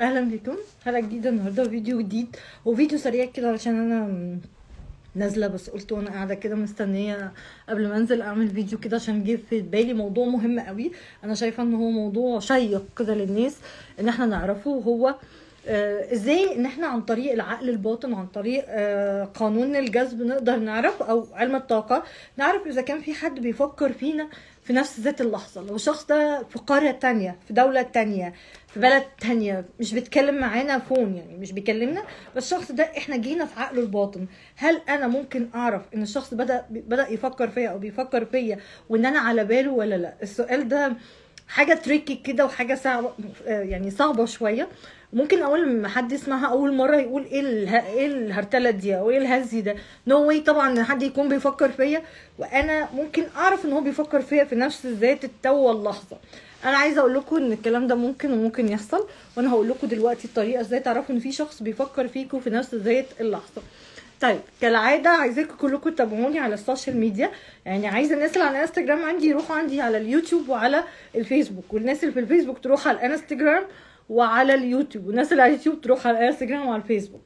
اهلا بيكم حلقه جديده النهارده فيديو جديد وفيديو فيديو سريع كده علشان انا نازله بس قلت وانا قاعده كده مستنيه قبل ما انزل اعمل فيديو كده عشان جه في بالي موضوع مهم قوي انا شايفه ان هو موضوع شيق كده للناس ان احنا نعرفه هو آه، ازاي ان احنا عن طريق العقل الباطن عن طريق آه، قانون الجذب نقدر نعرف او علم الطاقه نعرف اذا كان في حد بيفكر فينا في نفس ذات اللحظه لو الشخص ده في قريه تانية في دوله تانية في بلد تانية مش بيتكلم معانا فون يعني مش بيكلمنا بس الشخص ده احنا جينا في عقله الباطن هل انا ممكن اعرف ان الشخص بدا بدا يفكر فيا او بيفكر فيا وان انا على باله ولا لا السؤال ده حاجه تريكي كده وحاجه صعبه يعني صعبه شويه ممكن اول ما حد يسمعها اول مره يقول ايه ايه الهرتله دي او ايه الهزي ده نو no واي طبعا ان حد يكون بيفكر فيا وانا ممكن اعرف ان هو بيفكر فيا في نفس ذات التو اللحظه انا عايزه اقول لكم ان الكلام ده ممكن وممكن يحصل وانا هقول لكم دلوقتي الطريقه ازاي تعرفوا ان في شخص بيفكر فيكم في نفس ذات اللحظه طيب كالعاده عايزاكم كلكم تتابعوني على السوشيال ميديا يعني عايزه الناس اللي على الانستجرام عندي يروحوا عندي على اليوتيوب وعلى الفيسبوك والناس اللي في الفيسبوك تروح على الانستجرام وعلى اليوتيوب والناس اللي على اليوتيوب تروح على الانستجرام وعلى الفيسبوك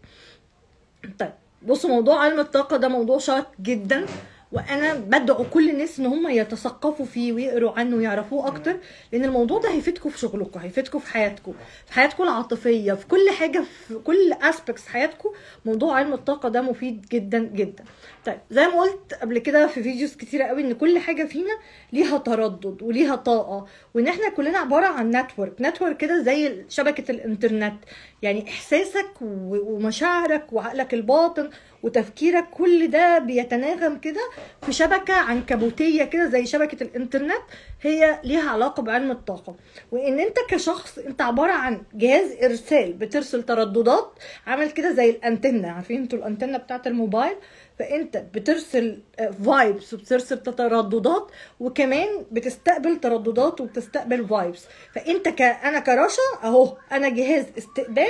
طيب بصوا موضوع علم الطاقه ده موضوع شاق جدا وانا بدعو كل الناس ان هم يتثقفوا فيه ويقروا عنه ويعرفوه اكتر لان الموضوع ده هيفيدكم في شغلكم هيفيدكم في حياتكم في حياتكم العاطفيه في كل حاجه في كل اسبكتس حياتكم موضوع علم الطاقه ده مفيد جدا جدا طيب زي ما قلت قبل كده في فيديوز كتيره قوي ان كل حاجه فينا ليها تردد وليها طاقه وان احنا كلنا عباره عن نتورك نتورك كده زي شبكه الانترنت يعني احساسك ومشاعرك وعقلك الباطن وتفكيرك كل ده بيتناغم كده في شبكه عنكبوتيه كده زي شبكه الانترنت هي ليها علاقه بعلم الطاقه وان انت كشخص انت عباره عن جهاز ارسال بترسل ترددات عامل كده زي الانتنه عارفين انتوا الانتنه بتاعه الموبايل فانت بترسل فايبس آه، وبترسل ترددات وكمان بتستقبل ترددات وبتستقبل فايبس فانت ك... انا كرشا اهو انا جهاز استقبال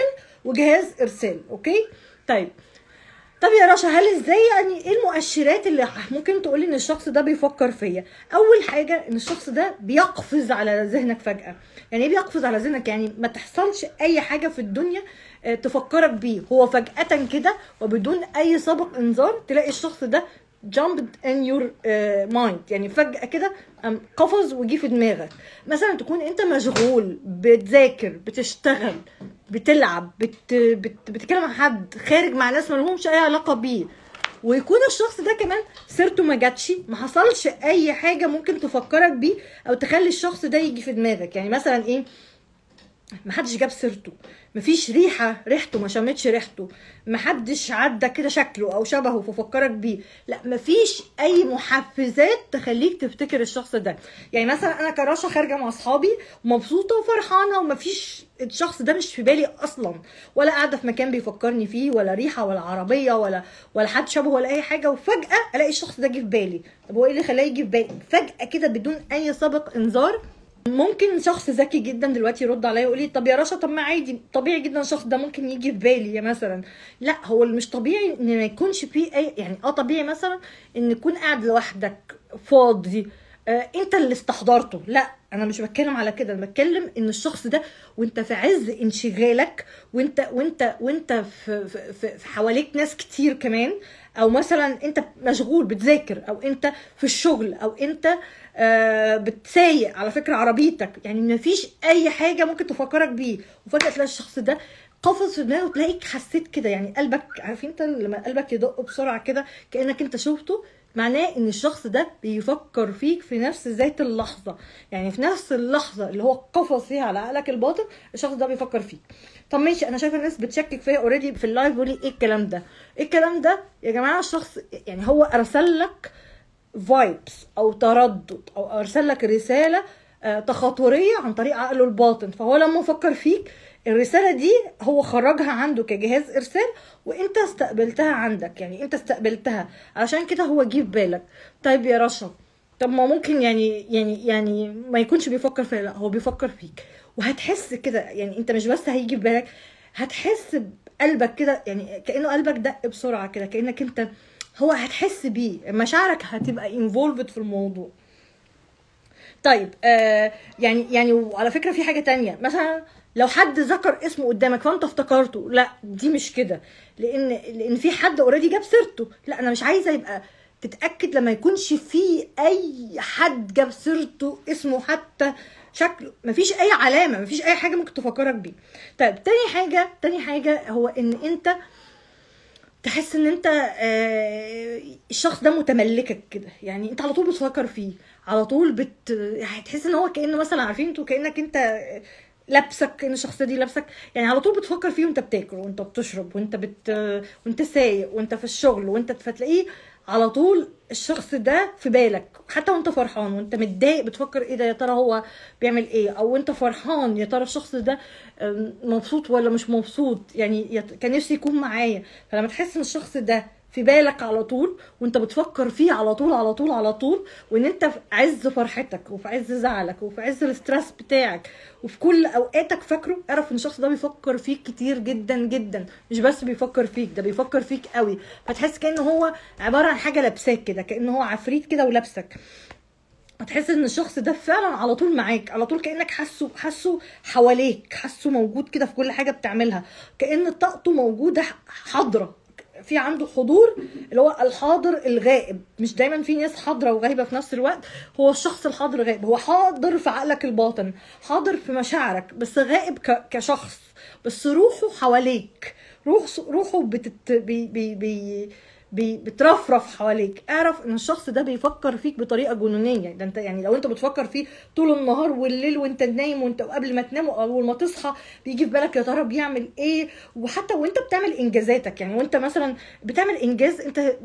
وجهاز ارسال اوكي طيب طب يا رشا هل ازاي يعني ايه المؤشرات اللي ممكن تقولي ان الشخص ده بيفكر فيا اول حاجه ان الشخص ده بيقفز على ذهنك فجاه يعني ايه بيقفز على ذهنك يعني ما تحصلش اي حاجه في الدنيا آه، تفكرك بيه هو فجاه كده وبدون اي سابق انذار تلاقي الشخص ده jumped in your uh, mind يعني فجأة كده قفز وجي في دماغك مثلا تكون انت مشغول بتذاكر بتشتغل بتلعب بت... بت... بتتكلم مع حد خارج مع ناس مالهمش اي علاقة بيه ويكون الشخص ده كمان سيرته ما جاتش ما حصلش اي حاجه ممكن تفكرك بيه او تخلي الشخص ده يجي في دماغك يعني مثلا ايه ما حدش جاب سيرته مفيش ريحه ريحته ما شمتش ريحته ما حدش عدى كده شكله او شبهه ففكرك بيه لا مفيش اي محفزات تخليك تفتكر الشخص ده يعني مثلا انا كراشه خارجه مع اصحابي ومبسوطه وفرحانه ومفيش الشخص ده مش في بالي اصلا ولا قاعده في مكان بيفكرني فيه ولا ريحه ولا عربيه ولا ولا حد شبهه ولا اي حاجه وفجاه الاقي الشخص ده جه في بالي طب هو ايه اللي خلاه يجي في بالي فجاه كده بدون اي سابق انذار ممكن شخص ذكي جدا دلوقتي يرد عليا يقول لي طب يا رشا طب ما عادي طبيعي جدا الشخص ده ممكن يجي في بالي مثلا لا هو اللي مش طبيعي ان ما يكونش فيه اي يعني اه طبيعي مثلا ان تكون قاعد لوحدك فاضي آه انت اللي استحضرته لا انا مش بتكلم على كده انا بتكلم ان الشخص ده وانت في عز انشغالك وانت وانت وانت في, في, في حواليك ناس كتير كمان او مثلا انت مشغول بتذاكر او انت في الشغل او انت آه، بتسايق على فكره عربيتك يعني مفيش اي حاجه ممكن تفكرك بيه وفجاه تلاقي الشخص ده قفز في دماغه وتلاقيك حسيت كده يعني قلبك عارف انت لما قلبك يدق بسرعه كده كانك انت شفته معناه ان الشخص ده بيفكر فيك في نفس ذات اللحظه يعني في نفس اللحظه اللي هو قفص فيها على عقلك الباطن الشخص ده بيفكر فيك طب ماشي انا شايفه الناس بتشكك فيا اوريدي في اللايف بيقول ايه الكلام ده ايه الكلام ده يا جماعه الشخص يعني هو ارسل لك فايبس او تردد او ارسل لك رساله آه، تخاطريه عن طريق عقله الباطن فهو لما فكر فيك الرساله دي هو خرجها عنده كجهاز ارسال وانت استقبلتها عندك يعني انت استقبلتها عشان كده هو جه في بالك طيب يا رشا طب ما ممكن يعني يعني يعني ما يكونش بيفكر فيا لا هو بيفكر فيك وهتحس كده يعني انت مش بس هيجي في بالك هتحس بقلبك كده يعني كانه قلبك دق بسرعه كده كانك انت هو هتحس بيه مشاعرك هتبقى انفولفد في الموضوع طيب آه يعني يعني وعلى فكره في حاجه تانية مثلا لو حد ذكر اسمه قدامك فانت افتكرته لا دي مش كده لان لان في حد اوريدي جاب سيرته لا انا مش عايزه يبقى تتاكد لما يكونش في اي حد جاب سيرته اسمه حتى شكله مفيش اي علامه مفيش اي حاجه ممكن تفكرك بيه طيب تاني حاجه تاني حاجه هو ان انت تحس ان انت آه، الشخص ده متملكك كده يعني انت على طول بتفكر فيه على طول بت يعني تحس ان هو كانه مثلا عارفين انتوا كانك انت لابسك ان الشخصيه دي لابسك يعني على طول بتفكر فيه وانت بتاكل وانت بتشرب وانت بت وانت سايق وانت في الشغل وانت فتلاقيه على طول الشخص ده في بالك حتى وانت فرحان وانت متضايق بتفكر ايه ده يا ترى هو بيعمل ايه او انت فرحان يا ترى الشخص ده مبسوط ولا مش مبسوط يعني كان نفسي يكون معايا فلما تحس ان الشخص ده في بالك على طول وانت بتفكر فيه على طول على طول على طول وان انت في عز فرحتك وفي عز زعلك وفي عز الاسترس بتاعك وفي كل اوقاتك فاكره اعرف ان الشخص ده بيفكر فيك كتير جدا جدا مش بس بيفكر فيك ده بيفكر فيك قوي فتحس كان هو عباره عن حاجه لابساك كده كان هو عفريت كده ولابسك هتحس ان الشخص ده فعلا على طول معاك على طول كانك حاسه حاسه حواليك حاسه موجود كده في كل حاجه بتعملها كان طاقته موجوده حاضره في عنده حضور اللي هو الحاضر الغائب مش دايما في ناس حاضره وغايبه في نفس الوقت هو الشخص الحاضر غائب هو حاضر في عقلك الباطن حاضر في مشاعرك بس غائب كشخص بس روحه حواليك روح روحه بتت بي بي بي بترفرف حواليك اعرف ان الشخص ده بيفكر فيك بطريقه جنونيه ده انت يعني لو انت بتفكر فيه طول النهار والليل وانت نايم وانت قبل ما تنام اول ما تصحى بيجي في بالك يا ترى بيعمل ايه وحتى وانت بتعمل انجازاتك يعني وانت مثلا بتعمل انجاز انت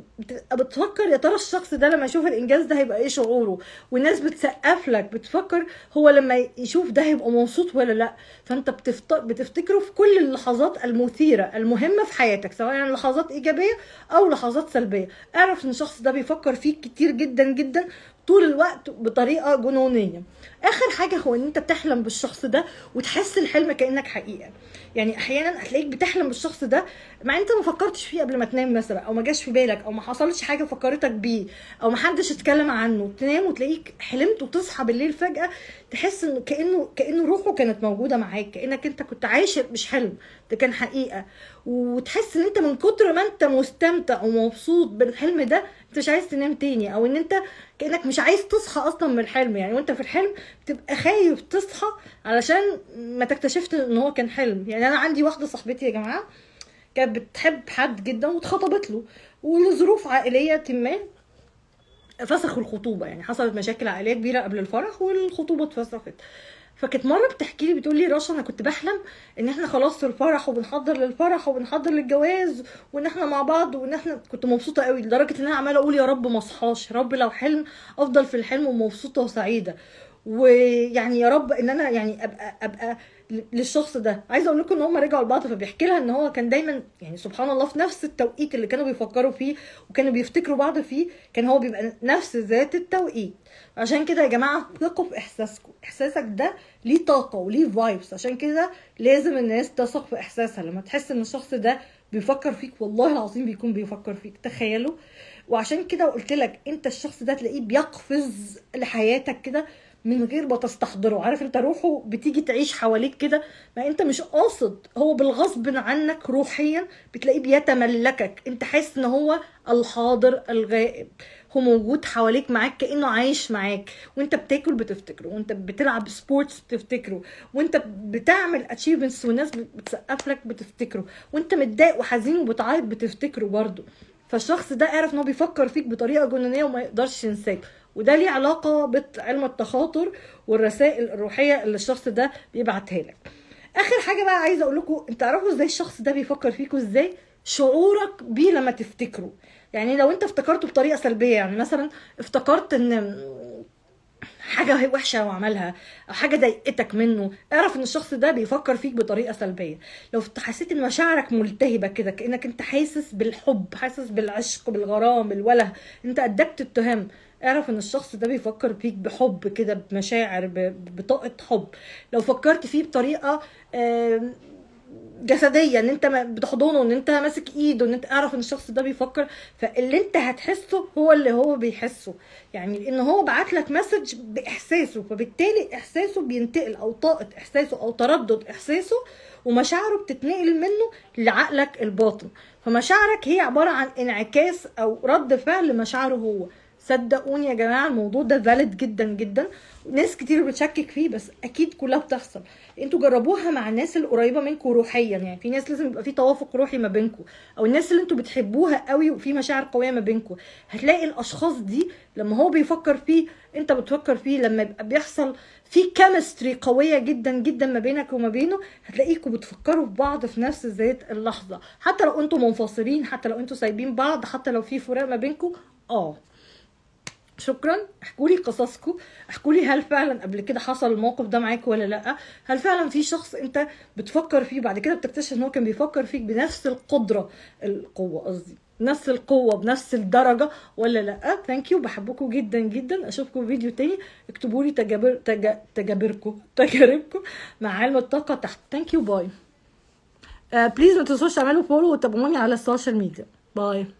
بتفكر يا ترى الشخص ده لما يشوف الانجاز ده هيبقى ايه شعوره والناس بتسقف لك بتفكر هو لما يشوف ده هيبقى مبسوط ولا لا فانت بتفت... بتفتكره في كل اللحظات المثيره المهمه في حياتك سواء لحظات ايجابيه او لحظات لحظات سلبيه اعرف ان الشخص ده بيفكر فيك كتير جدا جدا طول الوقت بطريقه جنونيه اخر حاجه هو ان انت بتحلم بالشخص ده وتحس الحلم كانك حقيقه يعني احيانا هتلاقيك بتحلم بالشخص ده مع انت ما فكرتش فيه قبل ما تنام مثلا او ما جاش في بالك او ما حصلش حاجه فكرتك بيه او ما حدش اتكلم عنه تنام وتلاقيك حلمت وتصحى بالليل فجاه تحس انه كانه كانه روحه كانت موجوده معاك كانك انت كنت عايش مش حلم ده كان حقيقه وتحس ان انت من كتر ما انت مستمتع ومبسوط بالحلم ده انت مش عايز تنام تاني او ان انت كانك مش عايز تصحى اصلا من الحلم يعني وانت في الحلم بتبقى خايف تصحى علشان ما تكتشفت ان هو كان حلم يعني انا عندي واحده صاحبتي يا جماعه كانت بتحب حد جدا واتخطبت له ولظروف عائليه ما فسخوا الخطوبه يعني حصلت مشاكل عائليه كبيره قبل الفرح والخطوبه اتفسخت فكانت مرة بتحكي لي بتقول لي رشا انا كنت بحلم ان احنا خلاص في الفرح وبنحضر للفرح وبنحضر للجواز وان احنا مع بعض وان احنا كنت مبسوطه قوي لدرجه ان انا عماله اقول يا رب ما اصحاش رب لو حلم افضل في الحلم ومبسوطه وسعيده ويعني يا رب ان انا يعني ابقى ابقى للشخص ده عايزه اقول لكم ان هم رجعوا لبعض فبيحكي لها ان هو كان دايما يعني سبحان الله في نفس التوقيت اللي كانوا بيفكروا فيه وكانوا بيفتكروا بعض فيه كان هو بيبقى نفس ذات التوقيت عشان كده يا جماعه ثقوا في احساسكم احساسك ده ليه طاقه وليه فايبس عشان كده لازم الناس تثق في احساسها لما تحس ان الشخص ده بيفكر فيك والله العظيم بيكون بيفكر فيك تخيلوا وعشان كده قلت لك انت الشخص ده تلاقيه بيقفز لحياتك كده من غير ما تستحضره عارف انت روحه بتيجي تعيش حواليك كده ما انت مش قاصد هو بالغصب عنك روحيا بتلاقيه بيتملكك انت حاسس ان هو الحاضر الغائب هو موجود حواليك معاك كانه عايش معاك وانت بتاكل بتفتكره وانت بتلعب سبورتس بتفتكره وانت بتعمل اتشيفمنتس والناس بتسقف لك بتفتكره وانت متضايق وحزين وبتعيط بتفتكره برضه فالشخص ده عارف ان هو بيفكر فيك بطريقه جنونيه وما يقدرش ينساك وده ليه علاقه بعلم التخاطر والرسائل الروحيه اللي الشخص ده بيبعتها لك اخر حاجه بقى عايزه اقول لكم انت تعرفوا ازاي الشخص ده بيفكر فيكم ازاي شعورك بيه لما تفتكره يعني لو انت افتكرته بطريقه سلبيه يعني مثلا افتكرت ان حاجه وحشه هو عملها او حاجه ضايقتك منه اعرف ان الشخص ده بيفكر فيك بطريقه سلبيه لو حسيت ان مشاعرك ملتهبه كده كانك انت حاسس بالحب حاسس بالعشق بالغرام بالوله انت أدبت التهم اعرف ان الشخص ده بيفكر فيك بحب كده بمشاعر بطاقه حب لو فكرت فيه بطريقه جسديه ان انت بتحضنه ان انت ماسك ايده ان انت اعرف ان الشخص ده بيفكر فاللي انت هتحسه هو اللي هو بيحسه يعني لان هو بعت لك مسج باحساسه فبالتالي احساسه بينتقل او طاقه احساسه او تردد احساسه ومشاعره بتتنقل منه لعقلك الباطن فمشاعرك هي عباره عن انعكاس او رد فعل لمشاعره هو صدقوني يا جماعه الموضوع ده فاليد جدا جدا ناس كتير بتشكك فيه بس اكيد كلها بتحصل انتوا جربوها مع الناس القريبه منكم روحيا يعني في ناس لازم يبقى في توافق روحي ما بينكم او الناس اللي انتوا بتحبوها قوي وفي مشاعر قويه ما بينكم هتلاقي الاشخاص دي لما هو بيفكر فيه انت بتفكر فيه لما يبقى بيحصل في كيمستري قويه جدا جدا ما بينك وما بينه هتلاقيكم بتفكروا في بعض في نفس ذات اللحظه حتى لو انتوا منفصلين حتى لو انتوا سايبين بعض حتى لو في فراق ما بينكم اه شكرا احكوا لي قصصكم احكوا لي هل فعلا قبل كده حصل الموقف ده معاك ولا لا هل فعلا في شخص انت بتفكر فيه بعد كده بتكتشف ان هو كان بيفكر فيك بنفس القدره القوه قصدي نفس القوه بنفس الدرجه ولا لا ثانك يو بحبكم جدا جدا اشوفكم في فيديو تاني اكتبوا لي تجابر تج... تجابركم تجاربكم مع علم الطاقه تحت ثانك يو باي بليز ما تنسوش تعملوا فولو وتابعوني على السوشيال ميديا باي